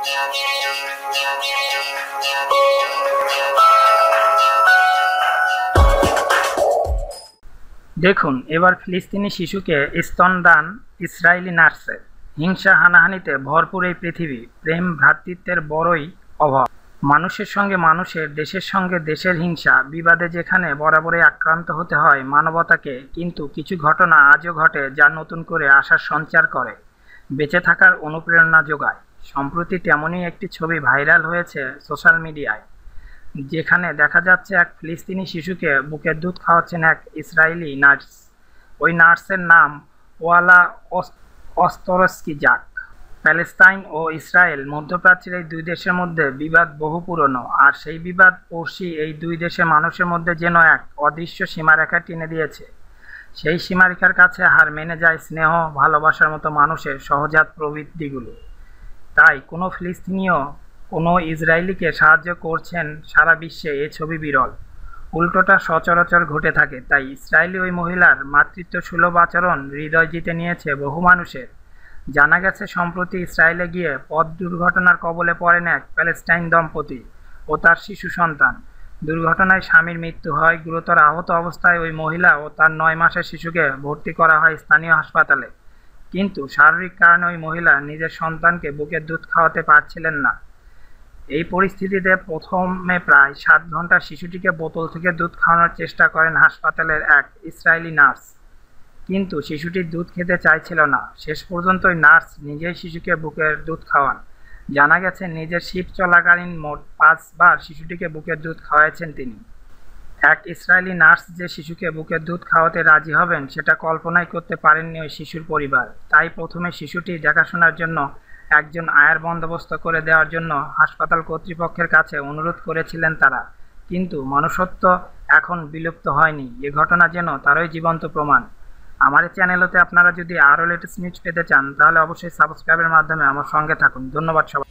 দেখুন এবার ফিলিস্তিনি শিশুকে স্তনদান ইসরায়েলি নার্সের হিংসা হানাহানিতে ভরপুর এই পৃথিবী প্রেম ভ্রাতৃত্বের বড়ই অভাব মানুষের সঙ্গে মানুষের দেশের সঙ্গে দেশের হিংসা বিবাদে যেখানে বরাবরে আক্রান্ত হতে হয় মানবতাকে কিন্তু কিছু ঘটনা আজও ঘটে যা নতুন করে আশার সঞ্চার করে বেঁচে থাকার অনুপ্রেরণা যোগায় সম্প্রতি তেমনই একটি ছবি ভাইরাল হয়েছে সোশ্যাল মিডিয়ায় যেখানে দেখা যাচ্ছে এক ফিলিস্তিনি শিশুকে বুকের দুধ খাওয়াচ্ছেন এক ইসরায়েলি নার্স ওই নার্সের নাম ওয়ালা অস্তরস্কি জাক প্যালেস্তাইন ও ইসরায়েল মধ্যপ্রাচ্যের এই দুই দেশের মধ্যে বিবাদ বহু পুরনো আর সেই বিবাদ পড়শি এই দুই দেশের মানুষের মধ্যে যেন এক অদৃশ্য সীমারেখা টেনে দিয়েছে সেই সীমারেখার কাছে হার মেনে যায় স্নেহ ভালোবাসার মতো মানুষের সহজাত প্রবৃত্তিগুলো তাই কোনো ফিলিস্তিনীয় কোনো ইসরায়েলিকে সাহায্য করছেন সারা বিশ্বে এ ছবি বিরল উল্টোটা সচরাচর ঘটে থাকে তাই ইসরায়েলি ওই মহিলার মাতৃত্ব সুলভ আচরণ হৃদয় জিতে নিয়েছে বহু মানুষের জানা গেছে সম্প্রতি ইসরায়েলে গিয়ে পথ দুর্ঘটনার কবলে পড়েন এক প্যালেস্টাইন দম্পতি ও তার শিশু সন্তান দুর্ঘটনায় স্বামীর মৃত্যু হয় গুরুতর আহত অবস্থায় ওই মহিলা ও তার নয় মাসের শিশুকে ভর্তি করা হয় স্থানীয় হাসপাতালে কিন্তু শারীরিক কারণে ওই মহিলা নিজের সন্তানকে বুকের দুধ খাওয়াতে পারছিলেন না এই পরিস্থিতিতে প্রথমে প্রায় সাত ঘন্টা শিশুটিকে বোতল থেকে দুধ খাওয়ানোর চেষ্টা করেন হাসপাতালের এক ইসরায়েলি নার্স কিন্তু শিশুটির দুধ খেতে চাইছিল না শেষ পর্যন্ত ওই নার্স নিজেই শিশুকে বুকের দুধ খাওয়ান জানা গেছে নিজের শিপ চলাকালীন মোট পাঁচবার শিশুটিকে বুকের দুধ খাওয়াইছেন তিনি এক ইসরায়েলি নার্স যে শিশুকে বুকে দুধ খাওয়াতে রাজি হবেন সেটা কল্পনাই করতে পারেননি ওই শিশুর পরিবার তাই প্রথমে শিশুটি দেখাশোনার জন্য একজন আয়ের বন্দোবস্ত করে দেওয়ার জন্য হাসপাতাল কর্তৃপক্ষের কাছে অনুরোধ করেছিলেন তারা কিন্তু মনুষ্যত্ব এখন বিলুপ্ত হয়নি এ ঘটনা যেন তারই জীবন্ত প্রমাণ আমার এই চ্যানেলতে আপনারা যদি আরও লেটেস্ট নিউজ পেতে চান তাহলে অবশ্যই সাবস্ক্রাইবের মাধ্যমে আমার সঙ্গে থাকুন ধন্যবাদ সবাই